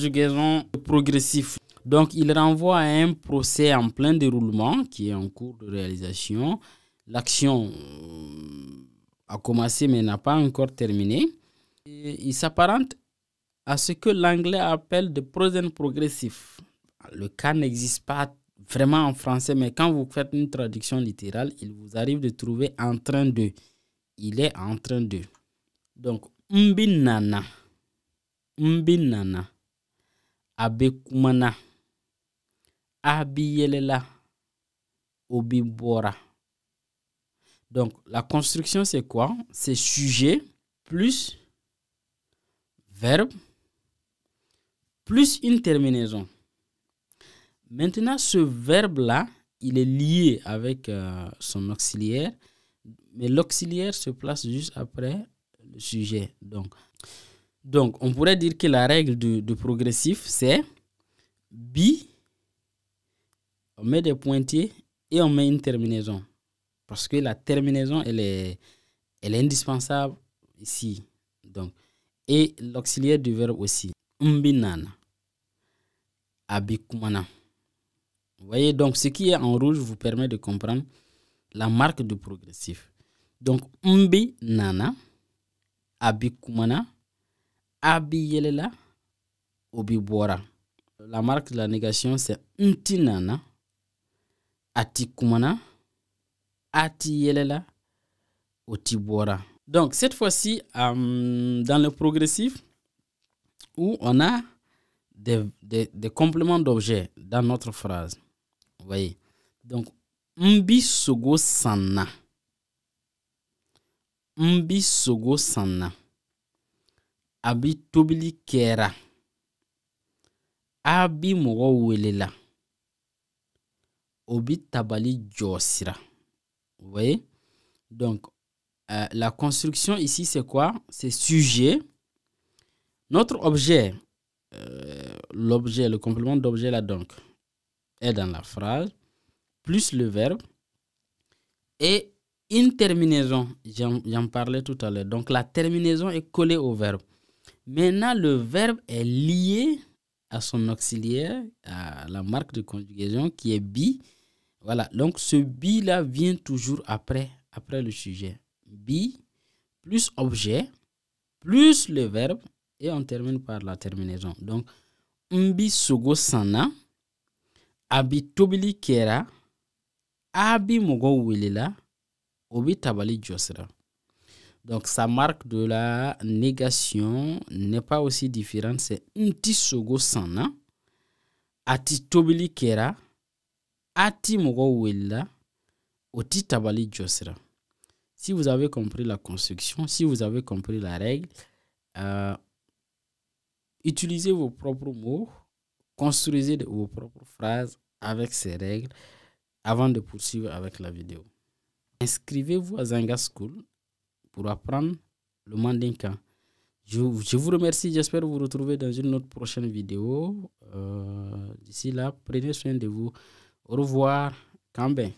conjugaison progressif. Donc il renvoie à un procès en plein déroulement qui est en cours de réalisation. L'action euh, a commencé mais n'a pas encore terminé. il s'apparente à ce que l'anglais appelle de present progressif. Le cas n'existe pas vraiment en français, mais quand vous faites une traduction littérale, il vous arrive de trouver en train de. Il est en train de. Donc, mbinana. Mbinana. Abekumana, Abiyelela. Obibora. donc la construction c'est quoi c'est sujet plus verbe plus une terminaison maintenant ce verbe là il est lié avec euh, son auxiliaire mais l'auxiliaire se place juste après le sujet donc donc, on pourrait dire que la règle du, progressif, c'est bi, on met des pointiers et on met une terminaison. Parce que la terminaison, elle est, indispensable ici. Donc, et l'auxiliaire du verbe aussi. nana »« Abikumana. Vous voyez, donc ce qui est en rouge vous permet de comprendre la marque du progressif. Donc, mbi nana, abikumana, abi yelela la marque de la négation c'est ntinana Atikumana ati donc cette fois-ci euh, dans le progressif où on a des, des, compléments d'objets dans notre phrase vous voyez donc mbi sogo sana mbi sogo a tobili kɛra donc euh, la construction ici c'est quoi c'est sujet notre objet euh, l'objet le complément d'objet là donc est dans la phrase plus le verbe et une terminaison j'en parlais tout à l'heure donc la terminaison est collée au verbe Maintenant, le verbe est lié à son auxiliaire, à la marque de conjugaison qui est bi. Voilà, donc ce bi-là vient toujours après, après le sujet. Bi plus objet plus le verbe et on termine par la terminaison. Donc, mbi sogo sana, abi tobili kera, abi mogo wilila, obi tabali donc sa marque de la négation n'est pas aussi différente, c'est nti sogo sana, ati tobili kera, ati mogo tabali Si vous avez compris la construction, si vous avez compris la règle, euh, utilisez vos propres mots, construisez vos propres phrases avec ces règles avant de poursuivre avec la vidéo. Inscrivez-vous à Zanga School pour apprendre le mandinka. Je, je vous remercie, j'espère vous retrouver dans une autre prochaine vidéo. Euh, d'ici là, prenez soin de vous. Au revoir, Kambé.